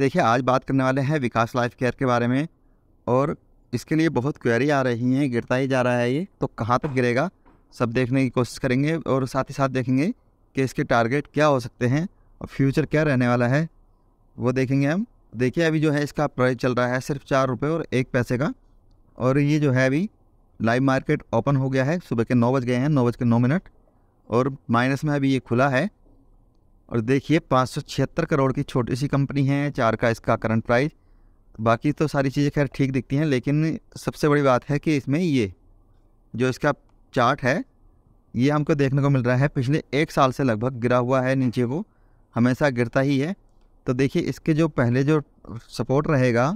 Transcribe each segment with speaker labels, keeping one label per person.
Speaker 1: देखिए आज बात करने वाले हैं विकास लाइफ केयर के बारे में और इसके लिए बहुत क्वेरी आ रही हैं गिरता ही जा रहा है ये तो कहाँ तक गिरेगा सब देखने की कोशिश करेंगे और साथ ही साथ देखेंगे कि इसके टारगेट क्या हो सकते हैं और फ्यूचर क्या रहने वाला है वो देखेंगे हम देखिए अभी जो है इसका प्राइस चल रहा है सिर्फ चार रुपये और एक पैसे का और ये जो है अभी लाइव मार्केट ओपन हो गया है सुबह के नौ बज गए हैं नौ बज के नौ मिनट और माइनस में अभी ये खुला है और देखिए पाँच सौ छिहत्तर करोड़ की छोटी सी कंपनी है चार का इसका करंट प्राइस बाकी तो सारी चीज़ें खैर ठीक दिखती हैं लेकिन सबसे बड़ी बात है कि इसमें ये जो इसका चार्ट है ये हमको देखने को मिल रहा है पिछले एक साल से लगभग गिरा हुआ है नीचे को हमेशा गिरता ही है तो देखिए इसके जो पहले जो सपोर्ट रहेगा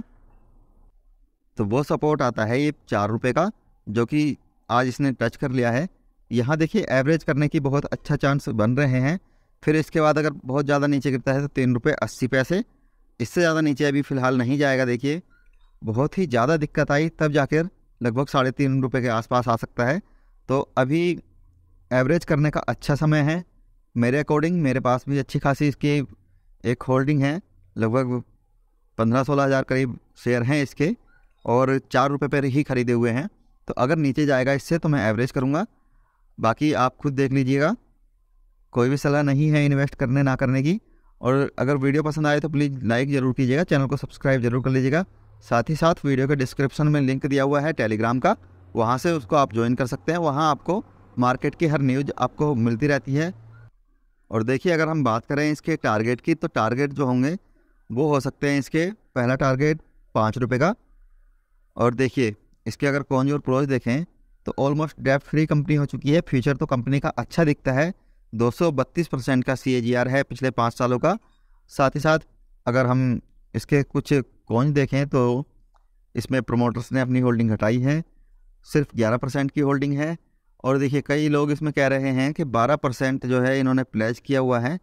Speaker 1: तो वो सपोर्ट आता है ये चार रुपये का जो कि आज इसने टच कर लिया है यहाँ देखिए एवरेज करने की बहुत अच्छा चांस बन रहे हैं फिर इसके बाद अगर बहुत ज़्यादा नीचे गिरता है तो तीन रुपये अस्सी पैसे इससे ज़्यादा नीचे अभी फ़िलहाल नहीं जाएगा देखिए बहुत ही ज़्यादा दिक्कत आई तब जाकर लगभग साढ़े तीन रुपये के आसपास आ सकता है तो अभी एवरेज करने का अच्छा समय है मेरे अकॉर्डिंग मेरे पास भी अच्छी खासी इसकी एक होल्डिंग है लगभग पंद्रह सोलह हज़ार करीब शेयर हैं इसके और चार रुपये पर ही ख़रीदे हुए हैं तो अगर नीचे जाएगा इससे तो मैं एवरेज करूँगा बाकी आप खुद देख लीजिएगा कोई भी सलाह नहीं है इन्वेस्ट करने ना करने की और अगर वीडियो पसंद आए तो प्लीज़ लाइक ज़रूर कीजिएगा चैनल को सब्सक्राइब ज़रूर कर लीजिएगा साथ ही साथ वीडियो के डिस्क्रिप्शन में लिंक दिया हुआ है टेलीग्राम का वहाँ से उसको आप ज्वाइन कर सकते हैं वहाँ आपको मार्केट की हर न्यूज आपको मिलती रहती है और देखिए अगर हम बात करें इसके टारगेट की तो टारगेट जो होंगे वो हो सकते हैं इसके पहला टारगेट पाँच रुपये का और देखिए इसके अगर कौन जो प्रोज देखें तो ऑलमोस्ट डेप फ्री कंपनी हो चुकी है फ्यूचर तो कंपनी का अच्छा दिखता है 232 परसेंट का सी है पिछले पाँच सालों का साथ ही साथ अगर हम इसके कुछ कौन देखें तो इसमें प्रमोटर्स ने अपनी होल्डिंग हटाई है सिर्फ 11 परसेंट की होल्डिंग है और देखिए कई लोग इसमें कह रहे हैं कि 12 परसेंट जो है इन्होंने प्लेज किया हुआ है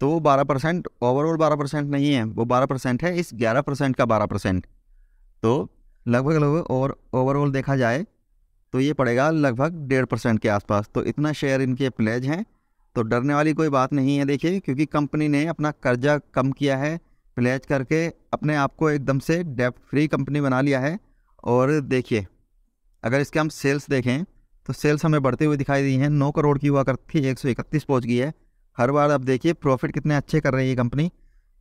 Speaker 1: तो वो बारह परसेंट ओवरऑल बारह परसेंट नहीं है वो बारह परसेंट है इस ग्यारह परसेंट का बारह परसेंट तो लगभग लगभग और ओवरऑल देखा जाए तो ये पड़ेगा लगभग डेढ़ परसेंट के आसपास तो इतना शेयर इनके प्लेज हैं तो डरने वाली कोई बात नहीं है देखिए क्योंकि कंपनी ने अपना कर्जा कम किया है प्लेज करके अपने आप को एकदम से डेप फ्री कंपनी बना लिया है और देखिए अगर इसके हम सेल्स देखें तो सेल्स हमें बढ़ते हुए दिखाई दी हैं नौ करोड़ की हुआ करती थी एक सौ इकतीस पहुँच गई है हर बार आप देखिए प्रॉफिट कितने अच्छे कर रही है कंपनी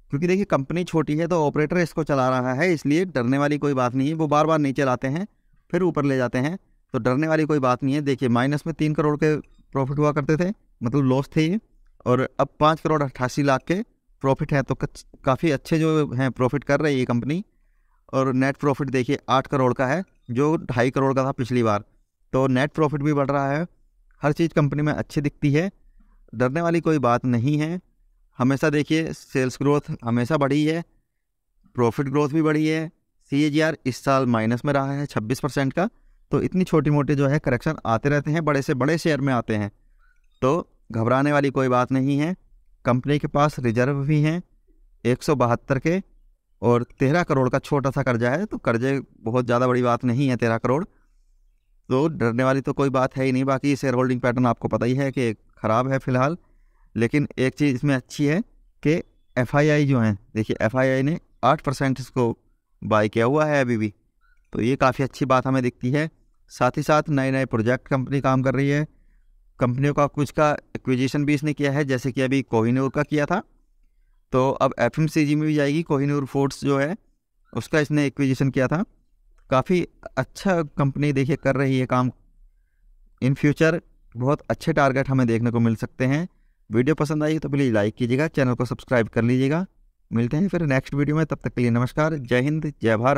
Speaker 1: क्योंकि देखिए कंपनी छोटी है तो ऑपरेटर इसको चला रहा है इसलिए डरने वाली कोई बात नहीं है वो बार बार नीचे लाते हैं फिर ऊपर ले जाते हैं तो डरने वाली कोई बात नहीं है देखिए माइनस में तीन करोड़ के प्रॉफिट हुआ करते थे मतलब लॉस थे ये और अब पाँच करोड़ अट्ठासी लाख के प्रॉफिट हैं तो काफ़ी अच्छे जो हैं प्रॉफिट कर रही है ये कंपनी और नेट प्रॉफिट देखिए आठ करोड़ का है जो ढाई करोड़ का था पिछली बार तो नेट प्रॉफिट भी बढ़ रहा है हर चीज़ कंपनी में अच्छी दिखती है डरने वाली कोई बात नहीं है हमेशा देखिए सेल्स ग्रोथ हमेशा बढ़ी है प्रॉफिट ग्रोथ भी बढ़ी है सी इस साल माइनस में रहा है छब्बीस परसेंट का तो इतनी छोटी मोटी जो है करेक्शन आते रहते हैं बड़े से बड़े शेयर में आते हैं तो घबराने वाली कोई बात नहीं है कंपनी के पास रिजर्व भी हैं एक सौ बहत्तर के और तेरह करोड़ का छोटा सा कर्जा है तो कर्जे बहुत ज़्यादा बड़ी बात नहीं है तेरह करोड़ तो डरने वाली तो कोई बात है ही नहीं बाकी शेयर होल्डिंग पैटर्न आपको पता ही है कि ख़राब है फ़िलहाल लेकिन एक चीज़ इसमें अच्छी है कि एफ जो हैं देखिए एफ ने आठ परसेंट इसको बाई किया हुआ है अभी भी तो ये काफ़ी अच्छी बात हमें दिखती है साथ ही साथ नए नए प्रोजेक्ट कंपनी काम कर रही है कंपनियों का कुछ का एक्विजिशन भी इसने किया है जैसे कि अभी कोहिनूर का किया था तो अब एफ में भी जाएगी कोहिनूर फोर्ट्स जो है उसका इसने एक्विजिशन किया था काफ़ी अच्छा कंपनी देखिए कर रही है काम इन फ्यूचर बहुत अच्छे टारगेट हमें देखने को मिल सकते हैं वीडियो पसंद आई तो प्लीज़ लाइक कीजिएगा चैनल को सब्सक्राइब कर लीजिएगा मिलते हैं फिर नेक्स्ट वीडियो में तब तक के लिए नमस्कार जय हिंद जय भारत